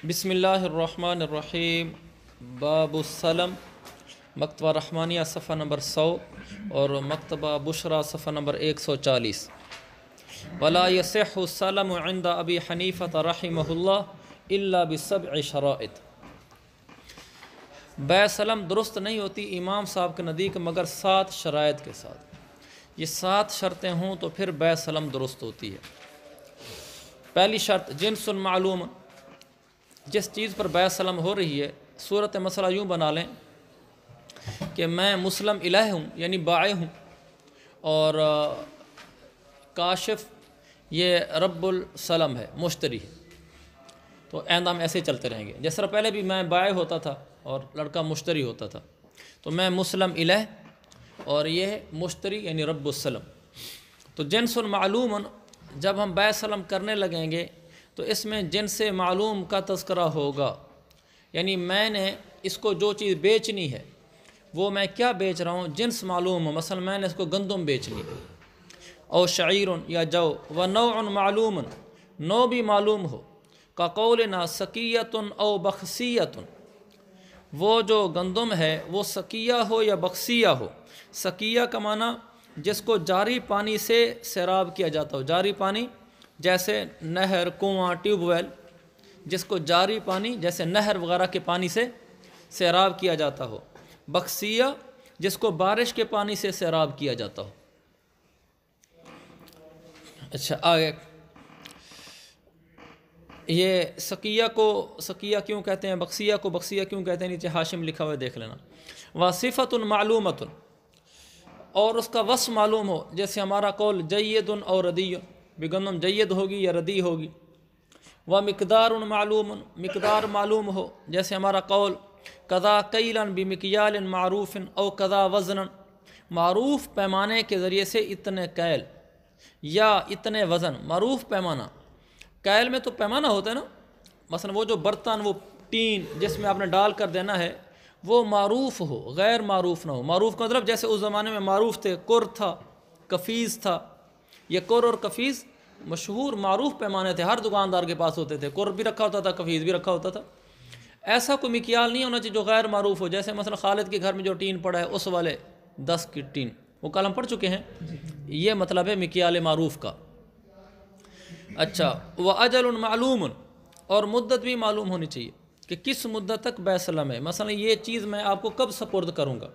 बिसमीम बाबूसलम मकतबा रहमानिया सफ़ा नंबर सौ और मकतबा बुशरा सफ़ा नंबर एक सौ चालीस वला यसलम आइंदा अबी हनीफ़त रहीमल्ला बब शरात बैसलम दुरुस्त नहीं होती इमाम साहब के नदीक मगर सात शरात के साथ ये सात शर्तें हों तो फिर बैसलम दुरुस्त होती है पहली शर्त मालूम जिस चीज़ पर बैसलम हो रही है सूरत मसला यूँ बना लें कि मैं मुस्लिम इलाह हूँ यानी बाए हूँ और काशिफ ये रब्बुल सलम है मुश्तरी है तो ऐंदाम ऐसे चलते रहेंगे जिस तरह पहले भी मैं बाए होता था और लड़का मुश्तरी होता था तो मैं मुस्लिम इलाह और ये है मुश्तरी यानी रब्बुलसलम तो जन्सलमालूम जब हम बैसलम करने लगेंगे तो इसमें जिनसे मालूम का तस्करा होगा यानी मैंने इसको जो चीज़ बेचनी है वो मैं क्या बेच रहा हूँ जिनस मालूम मसल मैंने इसको गंदम बेचनी है और शायर या जव व नौ मालूम नौ भी मालूम हो का कौल ना सकीयतन और बख्सियतन वो जो गंदम है वो सकिया हो या बख्सिया हो सकिया का माना जिसको जारी पानी से सैराब किया जाता हो जारी पानी जैसे नहर कुआँ ट्यूबवेल जिसको जारी पानी जैसे नहर वगैरह के पानी से सैराब किया जाता हो बक्सिया जिसको बारिश के पानी से सैराब किया जाता हो अच्छा आगे ये सकिया को सकिया क्यों कहते हैं बक्सिया को बक्सिया क्यों कहते हैं नीचे हाशिम लिखा हुआ देख लेना मालूम और उसका वस मालूम हो जैसे हमारा कौल जयदन और रदीय बेगम जैद होगी या रदी होगी व मकदार मालूम मकदार मालूम हो जैसे हमारा कौल कदा भी बमकियाल मारूफ़न ओ कदा वज़न मारूफ़ पैमाने के ज़रिए से इतने कैल या इतने वज़न मारूफ़ पैमाना कैल में तो पैमाना होता है ना मसलन वो जो बर्तन वो टीन जिसमें आपने डाल कर देना है वो मारूफ़ हो गैर मारूफ़ ना हो मारूफ़ का मतलब जैसे उस ज़माने में मारूफ़ थे कुर था कफ़ीज़ था ये कुर और कफ़ीज़ मशहूर मरूफ पैमाने थे हर दुकानदार के पास होते थे कुर भी रखा होता था कफीज़ भी रखा होता था ऐसा कोई मिकियाल नहीं होना चाहिए जो गैर मरूफ हो जैसे मसल खालिद के घर में जो टीन पड़ा है उस वाले दस की टीन वो कल हम पढ़ चुके हैं ये मतलब है मिकियाल मरूफ का अच्छा व अजल मालूम और मुद्दत भी मालूम होनी चाहिए कि किस मुद्दत तक बैसलम है मसला ये चीज़ मैं आपको कब सपुर्द करूँगा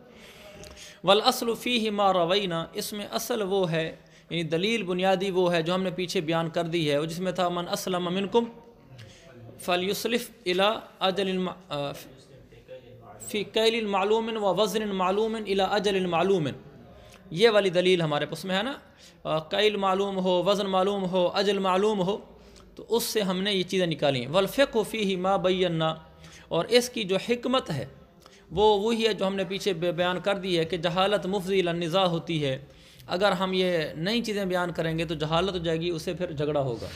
वल असलफ़ी ही रवैना इसमें असल वो है यानी दलील बुनियादी वो है जो हमने पीछे बयान कर दी है और जिसमें था मन असलम कुम फ़लयुसलफ़ इला अजल फ़ी कैल व वज़न मालूम इला अजल मालूम ये वाली दलील हमारे पास में है ना कैल मालूम हो वज़न मालूम हो अजल मालूम हो तो उससे हमने ये चीज़ें निकाली हैं वलफ़िक फ़ी ही माँ बैना और इसकी जो हमत है वो वही है जो हमने पीछे बयान कर दी है कि जहालत मुफजील निज़ा होती है अगर हम ये नई चीज़ें बयान करेंगे तो जहालत हो जाएगी उसे फिर झगड़ा होगा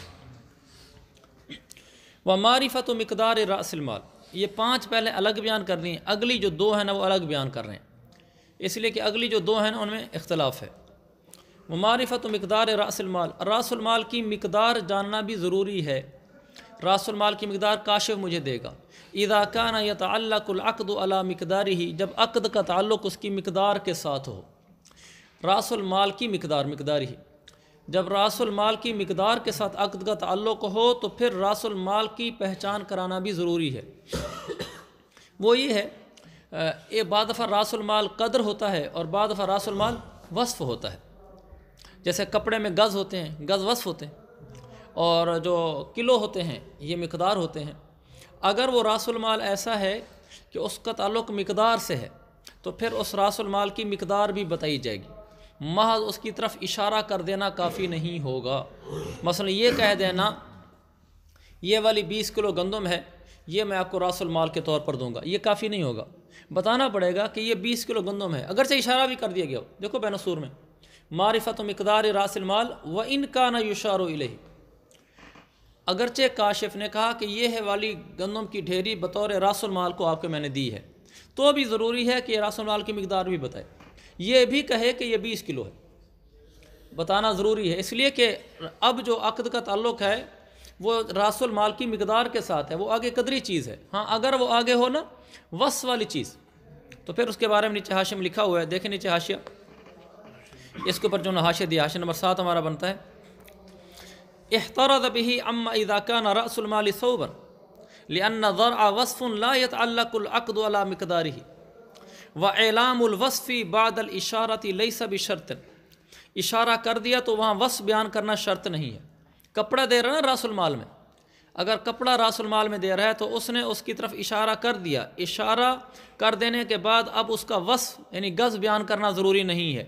व मारिफत मकदार रासलमाल ये पांच पहले अलग बयान कर रही हैं अगली जो दो है ना वो अलग बयान कर रहे हैं इसलिए कि अगली जो दो है ना उनमें इख्तलाफ है व मारिफत मकदार रासलमाल रासलमाल की मकदार जानना भी ज़रूरी है रासलमाल की मकदार काशि मुझे देगा इदाकाना यतल्लाकद अला मकदारी ही जब अकद का ताल्लुक उसकी मकदार के साथ हो रासुलमाल की मकदार मकदार ही जब रासुलमाल की मकदार के साथ अकद का तल्लुक हो तो फिर रासुलमाल की पहचान कराना भी ज़रूरी है वो ये है ये बाद दफ़ा रासुलमाल कदर होता है और बाद दफ़ा रासुलमाल वसफ़ होता है जैसे कपड़े में गज़ होते हैं गज़ वसफ़ होते हैं और जो किलो होते हैं ये मकदार होते हैं अगर वो रासुलमाल ऐसा है कि उसका ताल्लुक मकदार से है तो फिर उस रासुलमाल की मकदार भी बताई जाएगी महज उसकी तरफ इशारा कर देना काफ़ी नहीं होगा मसलन ये कह देना ये वाली बीस किलो गंदम है ये मैं आपको रासुल माल के तौर पर दूंगा ये काफ़ी नहीं होगा बताना पड़ेगा कि ये बीस किलो गंदम है अगर से इशारा भी कर दिया गया हो देखो बैनसूर में मारिफत मकदार रासिल माल व इनका ना युशार इलही अगरचे काशिफ ने कहा कि यह है वाली गंदम की ढेरी बतौर रासुल माल को आपको मैंने दी है तो भी ज़रूरी है कि रासुल माल की मकदार भी बताए ये भी कहे कि ये बीस किलो है बताना ज़रूरी है इसलिए कि अब जो अकद का ताल्लुक है वो रसुल माल की मकदार के साथ है वो आगे कदरी चीज़ है हाँ अगर वो आगे हो ना वस वाली चीज़ तो फिर उसके बारे में नीचे हाशिया में लिखा हुआ है देखें नीचे हाशिया इसके ऊपर जो हाशिया दिया हाशिया नंबर सात हमारा बनता है एहतारत दबी अम्मा इदाकान रसलमाली सोबर लियान ज़र वसफ़ लायत अल्लाकुलकद मकदारी व एलामवसफ़ी बादल इशारती लई सब शर्त इशारा कर दिया तो वहाँ वस बयान करना शर्त नहीं है कपड़ा दे रहा है ना रसुलमाल में अगर कपड़ा रसुलमाल में दे रहा है तो उसने उसकी तरफ इशारा कर दिया इशारा कर देने के बाद अब उसका वस यानी गज़ बयान करना ज़रूरी नहीं है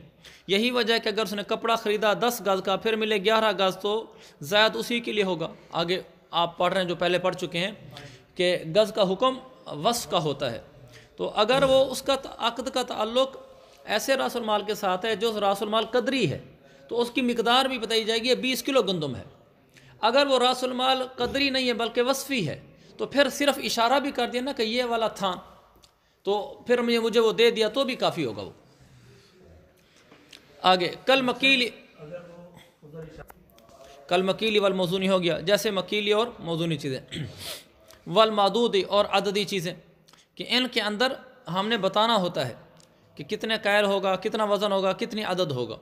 यही वजह है कि अगर उसने कपड़ा ख़रीदा दस गज़ का फिर मिले ग्यारह गज़ तो ज़ायद उसी के लिए होगा आगे आप पढ़ रहे हैं जो पहले पढ़ चुके हैं कि गज़ का हुक्म वस का होता है तो अगर वो उसका अकद का ताल्लुक ऐसे रासलमाल के साथ है जो रासलमाल कदरी है तो उसकी मकदार भी बताई जाएगी बीस किलो गंदम है अगर वो रासलमाल कदरी नहीं है बल्कि वसफ़ी है तो फिर सिर्फ इशारा भी कर दिया ना कि ये वाला था तो फिर मुझे मुझे वो दे दिया तो भी काफ़ी होगा वो आगे कल मकीली कल मकीली वाल मौजूनी हो गया जैसे मकीली और मौजूनी चीज़ें वाल मादूदी और अददी चीज़ें कि इन के अंदर हमने बताना होता है कि कितने कैल होगा कितना वज़न होगा कितनी अदद होगा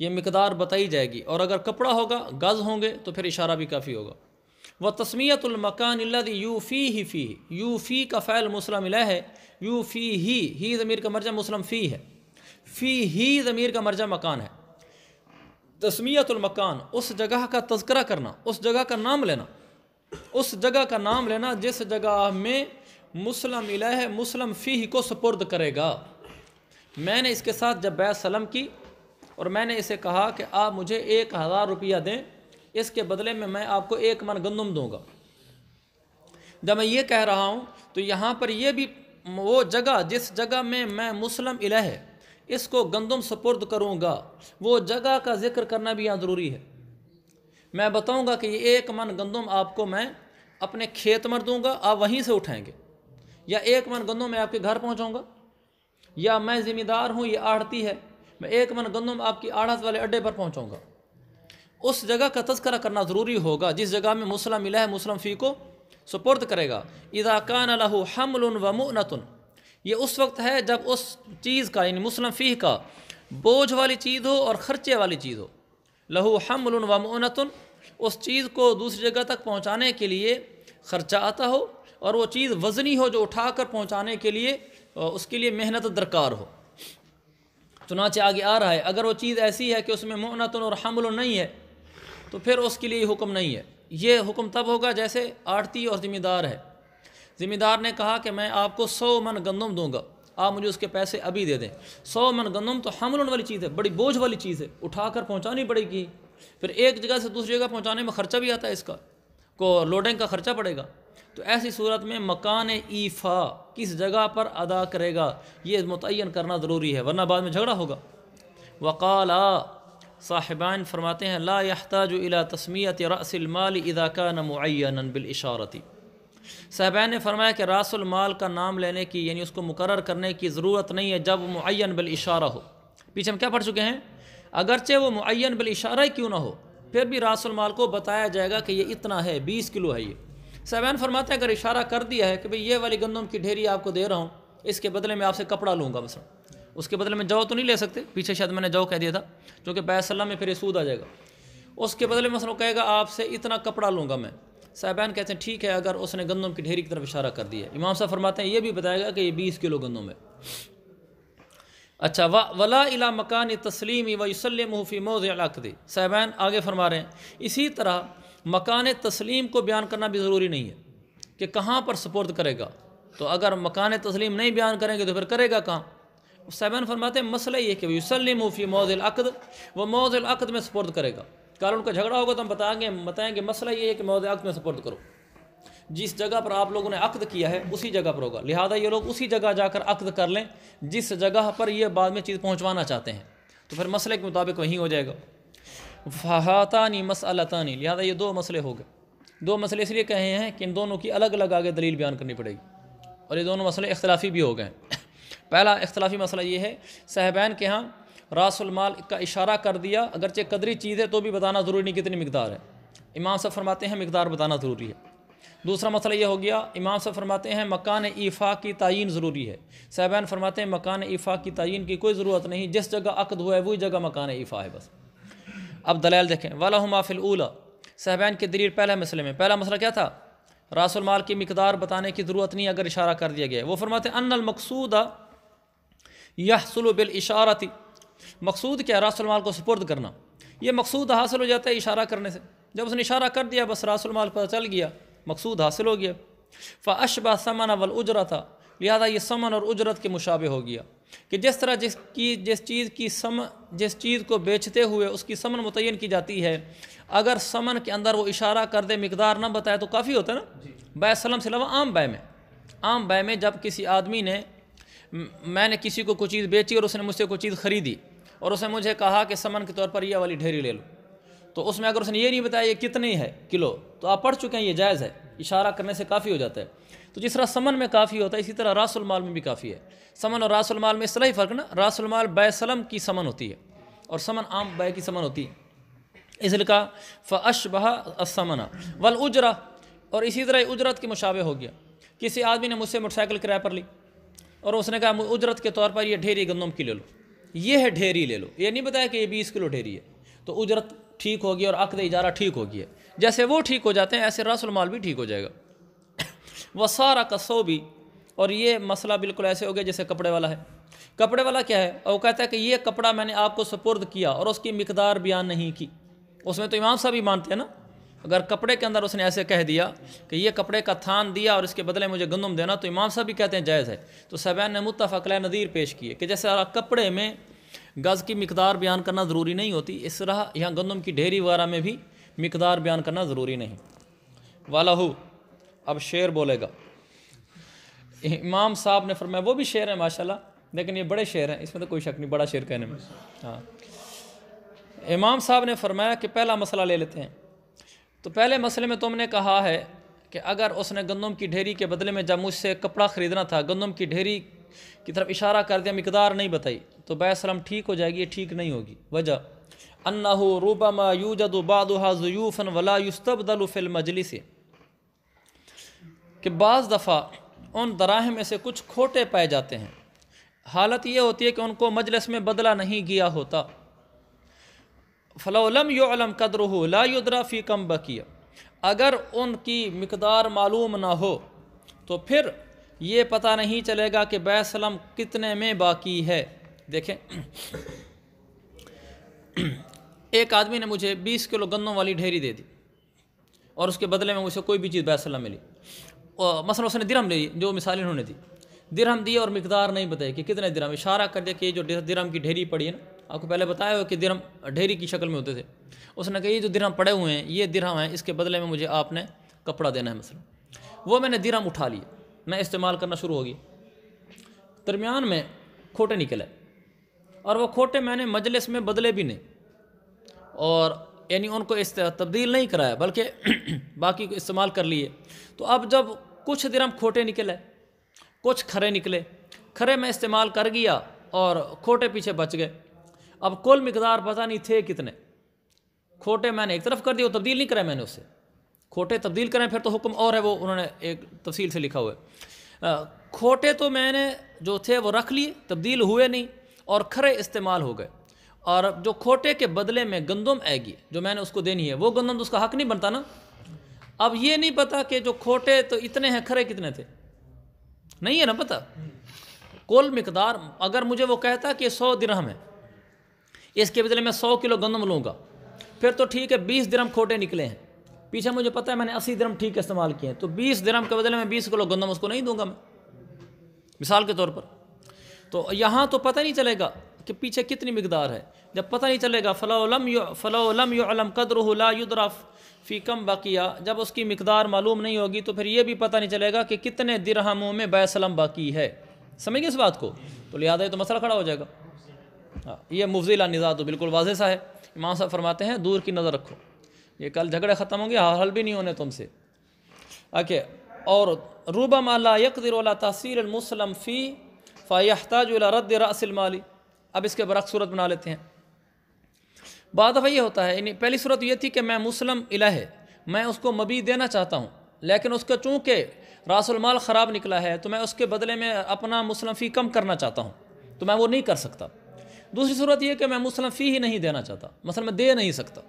ये मकदार बताई जाएगी और अगर कपड़ा होगा गज़ होंगे तो फिर इशारा भी काफ़ी होगा वह तस्मियतमकान you fee he fee you फ़ी का फ़ैल मुस्लम मिला है यू फ़ी ही ही ज़मीर का मर्जा मुस्लम फ़ी है फ़ी ही ज़मीर का मर्जा मकान है तस्मियतमकान उस जगह का तस्करा करना उस जगह का नाम लेना उस जगह का नाम लेना जिस जगह में मुस्लिम इलाह मुस्लम मुस्लिम फ़ी को सपुर्द करेगा मैंने इसके साथ जब बैत सलम की और मैंने इसे कहा कि आप मुझे एक हज़ार रुपया दें इसके बदले में मैं आपको एक मन गंदम दूंगा जब मैं ये कह रहा हूँ तो यहाँ पर यह भी वो जगह जिस जगह में मैं मुस्लिम इलाह इसको गंदम सपुर्द करूँगा वो जगह का जिक्र करना भी यहाँ ज़रूरी है मैं बताऊँगा कि ये एक मन गंदम आपको मैं अपने खेत मर दूँगा आप वहीं से उठाएँगे या एक मन गंदम में आपके घर पहुंचाऊंगा या मैं ज़िम्मेदार हूँ ये आढ़ती है मैं एक मन गंदम आपकी आढ़त वाले अड्डे पर पहुंचाऊंगा उस जगह का तस्करा करना ज़रूरी होगा जिस जगह में मुस्लिम मिला है मुस्लिम फ़ी को सुपुर्द करेगा इदाकान लहू हमल व ये उस वक्त है जब उस चीज़ का यानी मुस्लिम फ़ी का बोझ वाली चीज़ हो और ख़र्चे वाली चीज़ हो लहू हमल व मुनतन उस चीज़ को दूसरी जगह तक पहुँचाने के लिए ख़र्चा आता हो और वो चीज़ वज़नी हो जो उठा कर पहुँचाने के लिए उसके लिए मेहनत दरकार हो चुनाचे आगे आ रहा है अगर वो चीज़ ऐसी है कि उसमें मोहनत और हमल नहीं है तो फिर उसके लिए हुक्म नहीं है ये हुक्म तब होगा जैसे आड़ती और ज़िम्मेदार है ज़िम्मेदार ने कहा कि मैं आपको सौ मन गंदम दूंगा आप मुझे उसके पैसे अभी दे दें सौ मन गंदम तो हमल वाली चीज़ है बड़ी बोझ वाली चीज़ है उठा कर पहुँचानी पड़ेगी फिर एक जगह से दूसरी जगह पहुँचाने में ख़र्चा भी आता है इसका को लोडिंग का ख़र्चा पड़ेगा तो ऐसी सूरत में मकान ईफ़ा किस जगह पर अदा करेगा ये मुतन करना ज़रूरी है वरना बाद में झगड़ा होगा वकाला साहिबान फरमाते हैं ला यहताज इला तस्मीत रसलमाल इदाका नमुन बिलशारती साहबान ने फरमाया कि रसुलमाल का नाम लेने की यानी उसको मुकर करने की ज़रूरत नहीं है जब मुन बिल इशारा हो पीछे हम क्या पढ़ चुके हैं अगरचे वो मुन बिल इशारा क्यों ना हो फिर भी रसुलमाल को बताया जाएगा कि ये इतना है बीस किलो है ये साहबान फरमाते हैं अगर इशारा कर दिया है कि भाई ये वाली गंदम की ढेरी आपको दे रहा हूँ इसके बदले में आपसे कपड़ा लूँगा बस उसके बदले में जौ तो नहीं ले सकते पीछे शायद मैंने जौ कह दिया था जो कि बैसल्ला में फिर सूद आ जाएगा उसके बदले में मसलन कहेगा आपसे इतना कपड़ा लूँगा मैं साहबान कहते हैं ठीक है अगर उसने गंदम की ढेरी की तरफ इशारा कर दिया इमाम साहब फरमाते हैं ये भी बताएगा कि ये बीस किलो गंदम है अच्छा व वला इला मकान तस्लीम वसलम हफ़ी मोज़ अलाकदी साहबान आगे फरमा रहे हैं इसी तरह मकान तस्लीम को बयान करना भी ज़रूरी नहीं है कि कहाँ पर सपोर्ट करेगा तो अगर मकान तस्लीम नहीं बयान करेंगे तो फिर करेगा कहाँ सैबन फरमाते हैं मसला ये कि वसलम उफ़ी मौजिल अकद व मौजिल अकद में सपोर्ट करेगा कल उनका झगड़ा होगा तो हम बताएंगे बताएंगे मसला ये है कि मौज अकद में सपोर्ट करो जिस जगह पर आप लोगों ने अकद किया है उसी जगह पर होगा लिहाजा ये लोग उसी जगह जाकर अकद कर लें जिस जगह पर ये बाद में चीज़ पहुँचवाना चाहते हैं तो फिर मसले के मुताबिक वहीं हो जाएगा फ़हातानी मसअलतानी लिहाजा ये दो मसले हो गए दो मसले इसलिए कहे हैं कि इन दोनों की अलग अलग आगे दलील बयान करनी पड़ेगी और ये दोनों मसले इख्तलाफी भी हो गए पहला इख्तलाफी मसला ये है साहबान के यहाँ रासलमाल का इशारा कर दिया अगरचे कदरी चीज़ है तो भी बताना ज़रूरी नहीं कितनी मकदार है इमाम साहब फरमाते हैं मकदार बताना ज़रूरी है दूसरा मसला ये हो गया इमाम साहब फरमाते हैं मकान ईफ़ा की तयन ज़रूरी है साहबान फरमाते हैं मकान ईफ़ा की तयन की कोई ज़रूरत नहीं जिस जगह अकद हुआ है वही जगह मकान ईफ़ा है बस अब दलाल देखें वाला हमाफिल उला साहबान के दलील पहले मसले में पहला मसला क्या था रासुल माल की मकदार बताने की ज़रूरत नहीं अगर इशारा कर दिया गया वो फरमाते अनल मकसूद यह इशारा इशारती मकसूद क्या रासुल माल को सुपुर्द करना ये मकसूद हासिल हो जाता है इशारा करने से जब उसने इशारा कर दिया बस रासुल माल पता चल गया मकसूद हासिल हो गया अशबा समन अवल उजरा था लिहाजा ये समन और उजरत के मुशाबे हो गया कि जिस तरह जिस की जिस चीज़ की सम जिस चीज़ को बेचते हुए उसकी समन मुतन की जाती है अगर समन के अंदर वो इशारा कर दे मकदार ना बताए तो काफ़ी होता है ना बाय सलम से अलावा आम बाय में आम बाय में जब किसी आदमी ने मैंने किसी को कोई चीज़ बेची और उसने मुझसे कोई चीज़ ख़रीदी और उसने मुझे कहा कि समन के तौर पर यह वाली ढेरी ले लो तो उसमें अगर उसने ये नहीं बताया ये कितनी है किलो तो आप पढ़ चुके हैं ये जायज़ है इशारा करने से काफ़ी हो जाता है तो जिस तरह समन में काफ़ी होता है इसी तरह रासुलमाल में भी काफ़ी है समन और रासुलमाल में इसलिए ही फ़र्क ना रासुलमाल बैसलम की समन होती है और समन आम बै की समन होती है इसलिए कहा फ़श बहा समना वल उजरा और इसी तरह उजरत के मुशावे हो गया किसी आदमी ने मुझसे मोटरसाइकिल किराए पर ली और उसने कहा उजरत के तौर पर यह ढेरी गंदम की ले लो ये है ढेरी ले लो ये नहीं बताया कि ये बीस किलो ढेरी है तो उजरत ठीक होगी और अकद इजारा ठीक होगी जैसे वो ठीक हो जाते हैं ऐसे रसुलमाल भी ठीक हो जाएगा व सारा कसो भी और ये मसला बिल्कुल ऐसे हो गया जैसे कपड़े वाला है कपड़े वाला क्या है और वो कहता है कि ये कपड़ा मैंने आपको सपुर्द किया और उसकी मकदार बयान नहीं की उसमें तो इमाम साहब ही मानते हैं ना अगर कपड़े के अंदर उसने ऐसे कह दिया कि ये कपड़े का थान दिया और इसके बदले मुझे गंदम देना तो इमाम साहब भी कहते हैं जायज़ है तो सबैन ने मुतफ़ल नदीर पेश किए कि जैसे कपड़े में गज़ की मकदार बयान करना ज़रूरी नहीं होती इस तरह यहाँ गंदम की ढेरी वगैरह में भी मकदार बयान करना ज़रूरी नहीं वाला हो अब शेर बोलेगा इमाम साहब ने फरमाया वो भी शेर है माशाल्लाह लेकिन ये बड़े शेर हैं इसमें तो कोई शक नहीं बड़ा शेर कहने में हाँ इमाम साहब ने फरमाया कि पहला मसला ले लेते हैं तो पहले मसले में तुमने तो कहा है कि अगर उसने गंदम की ढेरी के बदले में जब मुझसे कपड़ा ख़रीदना था गंदम की ढेरी की तरफ इशारा कर दिया मकदार नहीं बताई तो बैसलम ठीक हो जाएगी ये ठीक नहीं होगी वजह अन्ना रूबा मा यूजद बादहा जयूफ़न वला युस्तबदल फिल मजलिस कि बज़ दफ़ा उन दराह में से कुछ खोटे पाए जाते हैं हालत ये होती है कि उनको मजलस में बदला नहीं गया होता फ़लाम योलम ला लायुद्रा फ़ी कम बकिया अगर उनकी मकदार मालूम ना हो तो फिर ये पता नहीं चलेगा कि बैसलम कितने में बाकी है देखें एक आदमी ने मुझे बीस किलो गन्नों वाली ढेरी दे दी और उसके बदले में मुझे कोई भी चीज़ बैसलम मिली मसला उसने दिरम ले जो मिसाल इन्होंने दी दिरहम दिए और मकदार नहीं बताई कि कितने दिरहम इशारा कर दिया कि ये जो दिरहम की ढेरी पड़ी है ना आपको पहले बताया हो कि दिरहम ढेरी की शक्ल में होते थे उसने कहा ये जो दिरहम पड़े हुए हैं ये दिरहम हैं इसके बदले में मुझे आपने कपड़ा देना है मसला वो मैंने दिरहम उठा लिए मैं इस्तेमाल करना शुरू होगी दरमियान में खोटे निकले और वह खोटे मैंने मजलिस में बदले भी नहीं और यानी उनको इस तब्दील नहीं कराया बल्कि बाकी को इस्तेमाल कर लिए तो अब जब कुछ दिरम खोटे निकले कुछ खरे निकले खरे में इस्तेमाल कर गया और खोटे पीछे बच गए अब कुल मकदार पता नहीं थे कितने खोटे मैंने एक तरफ कर दिए तब्दील नहीं करा मैंने उससे खोटे तब्दील करें फिर तो हुक्म और है वो उन्होंने एक तफसील से लिखा हुआ है खोटे तो मैंने जो थे वो रख लिए तब्दील हुए नहीं और खरे इस्तेमाल हो गए और जो खोटे के बदले में गंदम आएगी जो मैंने उसको देनी है वो गंदम तो उसका हक नहीं बनता ना अब ये नहीं पता कि जो खोटे तो इतने हैं खरे कितने थे नहीं है ना पता कुल मकदार अगर मुझे वो कहता कि सौ दिरहम है इसके बदले मैं सौ किलो गंदम लूँगा फिर तो ठीक है बीस दिरहम खोटे निकले हैं पीछे मुझे पता है मैंने अस्सी दिरहम ठीक इस्तेमाल किए हैं तो बीस दिरहम के बदले मैं बीस किलो गंदम उसको नहीं दूंगा मैं मिसाल के तौर पर तो यहाँ तो पता नहीं चलेगा कि पीछे कितनी मकदार है जब पता नहीं चलेगा फ़लाम फ़लाम यम कदरलाद्रफ़ फ़ी कम बाकिया जब उसकी मकदार मालूम नहीं होगी तो फिर ये भी पता नहीं चलेगा कि कितने दिरहमों में बैसलम बाकी है समझिए इस बात को तो लिहाजा है तो मसला खड़ा हो जाएगा हाँ ये मुफजिला निज़ा तो बिल्कुल वाजह सा है इमाम साहब फरमाते हैं दूर की नज़र रखो ये कल झगड़े ख़त्म होंगे हल भी नहीं होने तुमसे ओके और रूबा माला तहसील मुसलम फ़ी फ़ायताज रद्द माली अब इसके बरक सूरत बना लेते हैं बाद दफ़ा ये होता है पहली सूरत ये थी कि मैं मुस्लिम इला है मैं उसको मबी देना चाहता हूँ लेकिन उसके चूँकि रासलमाल ख़राब निकला है तो मैं उसके बदले में अपना मुस्लिम फ़ी कम करना चाहता हूँ तो मैं वो नहीं कर सकता दूसरी सूरत यह कि मैं मुस्लिम फ़ी ही नहीं देना चाहता मसल मतलब मैं दे नहीं सकता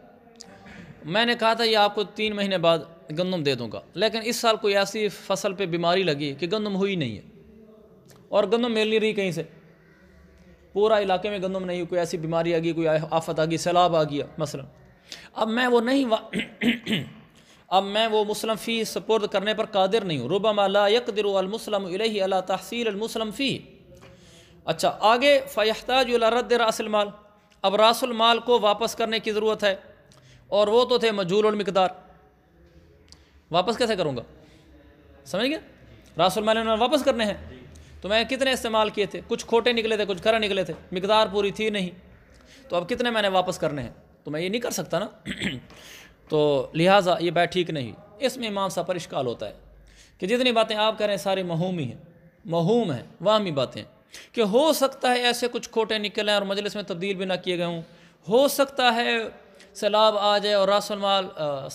मैंने कहा था ये आपको तीन महीने बाद गंदम दे दूँगा लेकिन इस साल कोई ऐसी फसल पर बीमारी लगी कि गंदम हुई नहीं है और गंदम मिल नहीं रही कहीं से पूरा इलाके में गंदम नहीं कोई ऐसी बीमारी आ गई कोई आफत आ गई सैलाब आ गया मसलन अब मैं वो नहीं अब मैं वो मुस्लिम फ़ी सपुर्द करने पर कादिर नहीं हूँ रुबम यकदरमसलम अला तहसील फ़ी अच्छा आगे फ़यहताज रद्द रासलमाल अब रासलमाल को वापस करने की ज़रूरत है और वो तो थे मकदार वापस कैसे करूँगा समझ गया रासलमाल वापस करने हैं तो मैं कितने इस्तेमाल किए थे कुछ खोटे निकले थे कुछ खरा निकले थे मकदार पूरी थी नहीं तो अब कितने मैंने वापस करने हैं तो मैं ये नहीं कर सकता ना तो लिहाजा ये बात ठीक नहीं इसमें इमाम सा परिश्काल होता है कि जितनी बातें आप कह रहे हैं सारी महरूम ही हैं महूम हैं वाहमी बातें कि हो सकता है ऐसे कुछ खोटे निकलें और मजलिस में तब्दील भी ना किए गए हों हो सकता है सैलाब आ जाए और रासलमाल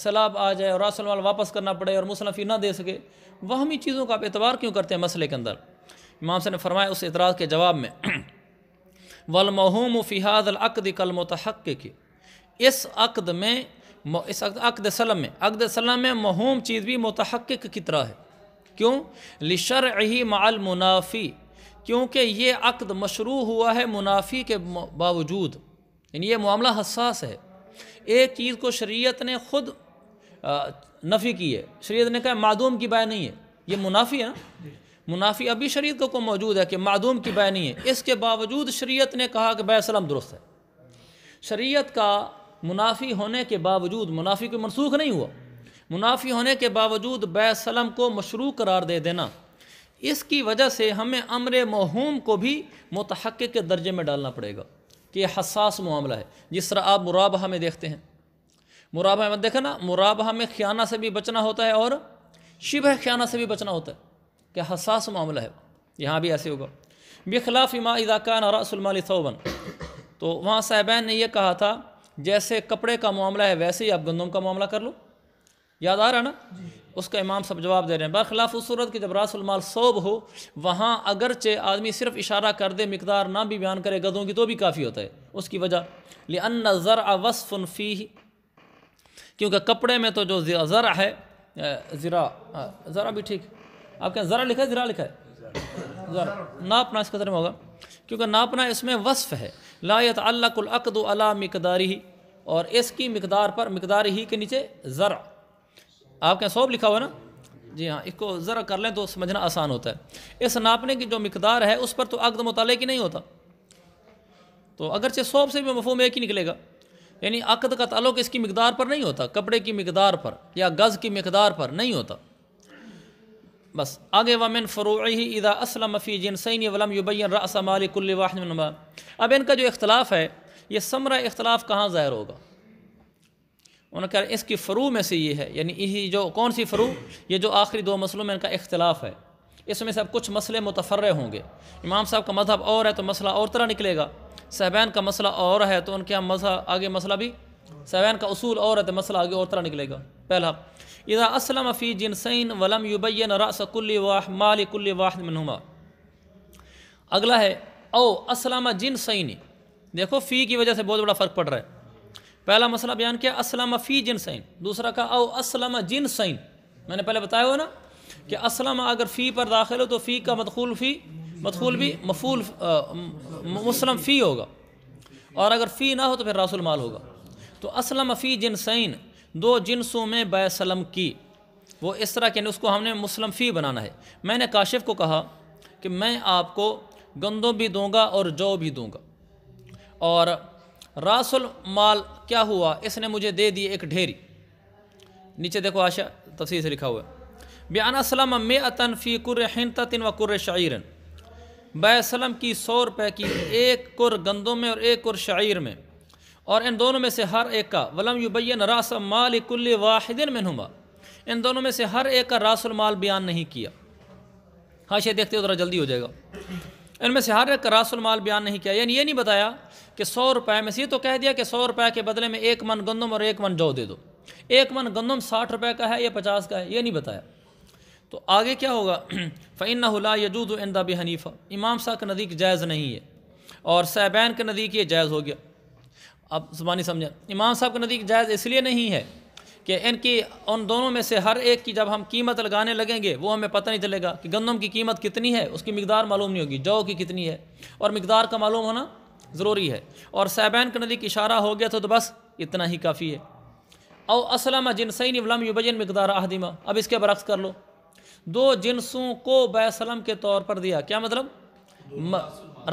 सैलाब आ जाए और रासलमाल वापस करना पड़े और मुसलफी ना दे सके वहमी चीज़ों का आप एतबार क्यों करते हैं मसले के अंदर इमाम से ने फरमाया उस इतराज़ के जवाब में वलमहूम फ़िहाद अकद कल मतहक़ की इस अकद में इस अकद सलम में अकद सलम में महूम चीज़ भी मतहक़ की तरह है क्यों लिशर ही माल मुनाफ़ी क्योंकि ये अकद मशरू हुआ है मुनाफी के बावजूद यानी ये मामला हसास है एक चीज़ को शरीयत ने खुद नफ़ी की है शरीयत ने कहा मादूम की बाय नहीं है ये मुनाफी है ना मुनाफी अभी शरीत को मौजूद है कि मादूम की बै नहीं है इसके बावजूद शरीत ने कहा कि बैसलम दुरुस्त है शरीत का मुनाफी होने के बावजूद मुनाफी को मनसूख नहीं हुआ मुनाफी होने के बावजूद बैसलम को मशरू करार दे देना इसकी वजह से हमें अमर महूम को भी मतहक़ के दर्जे में डालना पड़ेगा कि यह हसास मामला है जिस तरह आप मुराबा में देखते हैं मुराबा में देखें ना मुराबा में ख्याना से भी बचना होता है और शिब ख्याना से भी बचना होता है क्या हसास मामला है यहाँ भी ऐसे होगा बेखिलाफ़ इमा इदाकान रसलमाल तो वहाँ साहबैन ने यह कहा था जैसे कपड़े का मामला है वैसे ही आप गंदम का मामला कर लो याद आ रहा है ना उसका इमाम सब जवाब दे रहे हैं बरखिलाफ उस सूरत की जब रासलमाल सोब हो वहाँ अगरचे आदमी सिर्फ इशारा कर दे मकदार ना भी बयान करे गदों की तो भी काफ़ी होता है उसकी वजह लिअन ज़र वसफ़न फ़ी क्योंकि कपड़े में तो जो ज़रा है ज़रा ज़रा भी ठीक आप क्या ज़रा लिखा है ज़रा लिखा है ज़रा नापना इसका में होगा क्योंकि नापना इसमें वसफ़ है लायत अल्लाकद अला मकदारी ही और इसकी मकदार पर मकदार ही के नीचे ज़रा आप क्या सौब लिखा हुआ ना जी हाँ इसको ज़रा कर लें तो समझना आसान होता है इस नापने की जो मकदार है उस पर तो अकद मुताले ही नहीं होता तो अगरचे सौब से भी मफहम एक ही निकलेगा यानी अकद का ताल्लुक इसकी मकदार पर नहीं होता कपड़े की मकदार पर या गज़ की मकदार पर नहीं होता बस आगे वमिन फ़रूही इदा असलम फ़ी सैन वलम युबैन रसमालिकुल्ल अब इनका जो इख्तलाफ है ये समरा इख्तलाफ कहाँ ज़ाहिर होगा उन्होंने कहा इसकी फ़रू में से ये है यानी यही जो कौन सी फ़रू ये जो आखिरी दो मसलों में इनका इख्तलाफ है इसमें से अब कुछ मसले मुतफर होंगे इमाम साहब का मज़हब और है तो मसला और तरह निकलेगा साहबान का मसला और है तो उनके यहाँ मज़हब आगे मसला भी सवैन का असूल और है मसला आगे और तरह निकलेगा पहला इधर असलम फ़ी जिनसैन वलम युबैन रसकुल्ल वाह मालिकुल्ल वाह मनुमा अगला है ओ असलम सैन देखो फ़ी की वजह से बहुत बड़ा फ़र्क पड़ रहा है पहला मसला बयान किया असलम फ़ी जिन सैन दूसरा कहा ओ असलम जिन सैन मैंने पहले बताया हुआ ना कि असलम अगर फ़ी पर दाखिल हो तो फ़ी का मदखूल फ़ी मदखूल भी मफूल मुसलम फ़ी होगा और अगर फ़ी ना हो तो फिर रसुलमाल होगा तो असलम फ़ी जिनसैन दो जिनसों में बैसलम की वो इस तरह के उसको हमने मुस्लम फ़ी बनाना है मैंने काशिफ को कहा कि मैं आपको गंदो भी दूंगा और जौ भी दूंगा और रासुल माल क्या हुआ इसने मुझे दे दी एक ढेरी नीचे देखो आशा तफसी से लिखा हुआ सलम मे अतन फ़ी कुर्रहिन तिन व कुर शायरन बसलम की सौ रुपये की एक कुर गंदों में और एक कुर शाइर में और इन दोनों में से हर एक का वलम युबैन रास कुल्ल वाहिदिन नुमा इन दोनों में से हर एक का रासुल माल बयान नहीं किया हाँ, शे देखते हो ज़रा जल्दी हो जाएगा इनमें से हर एक का रासुल माल बयान नहीं किया यानी ये नहीं बताया कि सौ रुपए में से तो कह दिया कि सौ रुपये के बदले में एक मन गंदम और एक मन जौ दे दो एक मन गंदम साठ रुपये का है या पचास का है ये नहीं बताया तो आगे क्या होगा फ़ैन हला यजूद इंदा बी हनीफ़ा इमाम साह का नज़दीक जायज़ नहीं है और सैबैन के नज़दीक ये जायज़ हो गया अब जुबानी समझें इमाम साहब का नज़दीक जायज़ इसलिए नहीं है कि इनकी उन दोनों में से हर एक की जब हम कीमत लगाने लगेंगे वो हमें पता नहीं चलेगा कि गंदम की कीमत कितनी है उसकी मकदार मालूम नहीं होगी जौ की कितनी है और मकदार का मालूम होना ज़रूरी है और सैबैन का नदी इशारा हो गया तो, तो बस इतना ही काफ़ी है और असलम जिनसैन इवलम युबजन मकदार आहदिमा अब इसके बरक्स कर लो दो जिनसों को बैसलम के तौर पर दिया क्या मतलब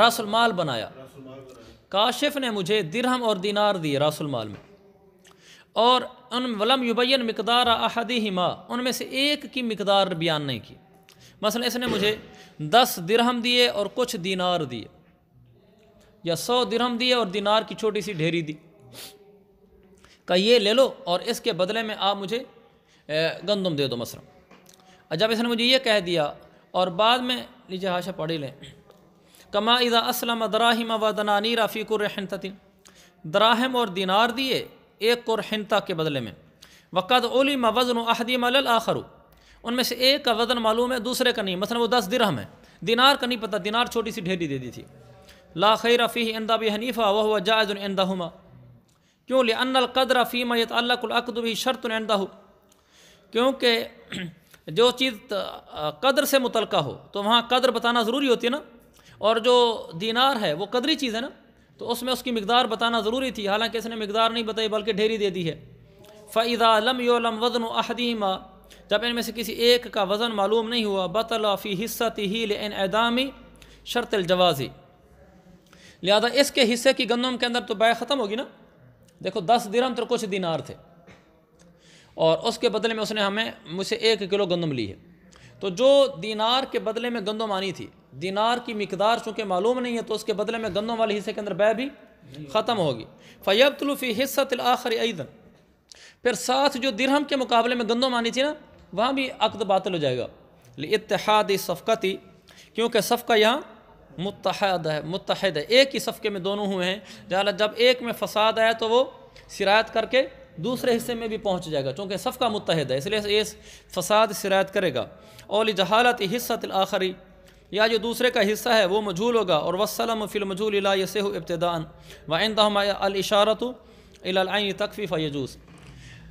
रसुल माल बनाया काशिफ ने मुझे दिरहम और दिनार दिए रासुलमाल में और उन वलम युबैन मकदार अहदी माँ उनमें से एक की मकदार बयान नहीं की मसल इसने मुझे दस दिरहम दिए और कुछ दिनार दिए या सौ दिरहम दिए और दिनार की छोटी सी ढेरी दी का ये ले लो और इसके बदले में आप मुझे गंदम दे दो मसरम जब इसने मुझे ये कह दिया और बाद में लीजिए हाशा पढ़ी लें कमा इज़ा असलम दराहिम व दनानी रफ़ी द्राहम दराहम और दिनार दिए एक कुरहनता के बदले में वक़द उलिम वज़न अहदीम आखरू उनमें से एक का वज़न मालूम है दूसरे का नहीं मतलब वो दस दिरहम है दिनार का नहीं पता दिनार छोटी सी ढेरी दे दी थी ला खै रफ़ी इंदाब हनीफ़ा वह हुआ हम क्यों ले अन अनकदर फ़ीमा यतल्लाकदबी हो क्योंकि जो चीज़ कदर से मुतलका हो तो वहाँ कदर बताना ज़रूरी होती है ना और जो दीनार है वो कदरी चीज़ है ना तो उसमें उसकी मकदार बताना ज़रूरी थी हालांकि इसने मकदार नहीं बताई बल्कि ढेरी दे दी है फ़ैज़ा लम योलम वज़न अहदीमा जब इनमें से किसी एक का वज़न मालूम नहीं हुआ बतला फ़ी हिस्सा तिहील इन एदामी शर्त जवाज़ी लिहाजा इसके हिस्से की गंदम के अंदर तो बाय ख़त्म होगी ना देखो दस दिरम तो कुछ दिनार थे और उसके बदले में उसने हमें मुझसे एक किलो गंदम ली है तो जो दीनार के बदले में गंदम आनी थी दिनार की मकदार चूँकि मालूम नहीं है तो उसके बदले में गंदों वाले हिस्से के अंदर बै भी ख़त्म होगी फ़ैबतलफ़ी हिस्सत आखिर ईदन फिर साथ जो दिरहम के मुकाबले में गंदम आनी थी ना वहाँ भी अकद बातल हो जाएगा इतिहाद सफ़कती क्योंकि सफ़का यहाँ मुतहद है मुतहद है एक ही सफ़के में दोनों हुए हैं जहाँ जब एक में फसाद आया तो वो शिरायत करके दूसरे हिस्से में भी पहुँच जाएगा चूँकि सफ़का मुतहद है इसलिए इस फसाद शिरायत करेगा और जहालत हिस्सत आखिरी या जो दूसरे का हिस्सा है वो मजूल होगा और वसलम मजूल अला यसे इब्तदान वाइंदा इशारत अलाइन तकफ़ीफ़ यजूस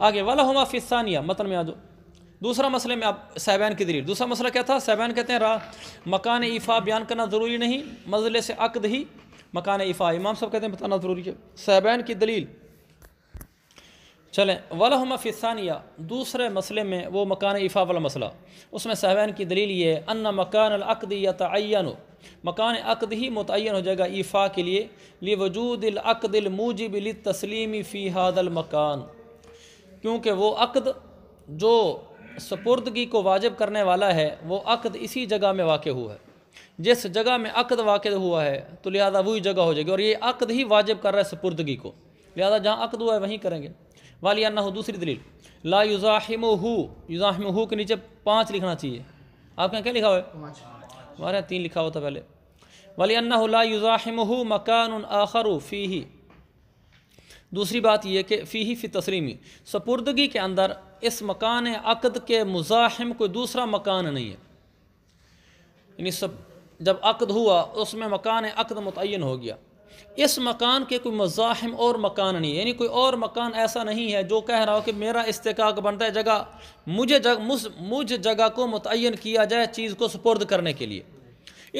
आगे वाला हम फ़िस्सानिया मतन में आज दूसरा मसले में आप सैबैन की दलील दूसरा मसला क्या था सैबैन कहते हैं रा मकान ईफ़ा बयान करना ज़रूरी नहीं मजले से अकद ही मकान इफा इमाम सब कहते हैं बताना ज़रूरी है सैबैन की दलील चलें वलहम फ़िसानिया दूसरे मसले में वो मकान इफ़ा वाला मसला उसमें सहवैन की दलील ये अन्ना मकान अलकद या तयन मकान अकद ही मुतन हो जाएगा ईफ़ा के लिए लि वजूद अकद मूजिब तस्लीमी फ़ी हादल मकान क्योंकि वो अकद जो सपुर्दगी को वाजिब करने वाला है वो अकद इसी जगह में वाक़ हुआ है जिस जगह में अकद वाक़ हुआ है तो लिहाजा वही जगह हो जाएगी और ये अकद ही वाजिब कर रहा है सपुर्दगी को लिहाजा जहाँ अकद हुआ है वहीं करेंगे वाली अन्ना हो दूसरी दलील ला युजाहिम हु युजाहिम हु के नीचे पाँच लिखना चाहिए आपके यहाँ क्या लिखा हुआ है हमारे यहाँ तीन लिखा हुआ था पहले वाली अन्ना ला युजाहिम हु मकान आखरु फ़ी ही दूसरी बात यह कि फ़ी ही फ़ी तस्लीमी सपुर्दगी के अंदर इस मकान अकद के मुजाहिम कोई दूसरा मकान नहीं है यानी सब जब अकद हुआ उसमें मकान अकद मुतन हो गया इस मकान के कोई मज़ाहम और मकान नहीं है यानी कोई और मकान ऐसा नहीं है जो कह रहा हो कि मेरा इस्तेकाक बनता है जगह मुझे जग मुझ मुझ जगह को मुतन किया जाए चीज़ को सुपुर्द करने के लिए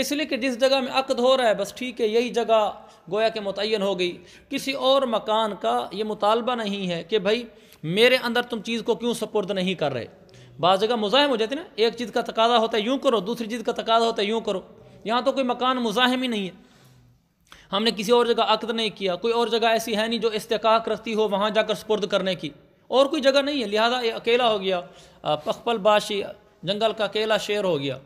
इसलिए कि जिस जगह में अकद हो रहा है बस ठीक है यही जगह गोया के मुतन हो गई किसी और मकान का ये मुतालबा नहीं है कि भाई मेरे अंदर तुम चीज़ को क्यों सपुर्द नहीं कर रहे बाज़ जगह मुजाहिम हो जाती ना एक चीज़ का तकाजा होता है यूँ करो दूसरी चीज़ का तकाजा होता है यूँ करो यहाँ तो कोई मकान मुजाहिम ही नहीं है हमने किसी और जगह अकद नहीं किया कोई और जगह ऐसी है नहीं जो इस्तेकाक रखती हो वहाँ जाकर स्पुर्द करने की और कोई जगह नहीं है लिहाजा ये अकेला हो गया पखपल बाशी जंगल का अकेला शेर हो गया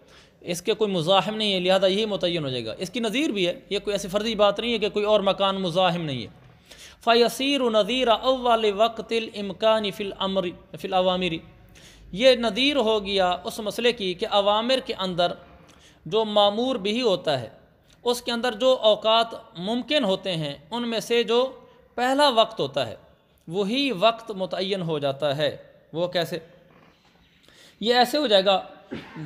इसके कोई मुजाहिम नहीं है लिहाजा यही मुतयन हो जाएगा इसकी नज़ीर भी है ये कोई ऐसी फ़र्जी बात नहीं है कि कोई और मकान मुजाहिम नहीं है फ़ैसर नज़ीर अवाल वक्त इमकान फ़िलमर फ़िलवामिरी ये नज़ीर हो गया उस मसले की कि अवामिर के अंदर जो मामूर भी होता है उसके अंदर जो अवकात मुमकिन होते हैं उनमें से जो पहला वक्त होता है वही वक्त मुतन हो जाता है वो कैसे ये ऐसे हो जाएगा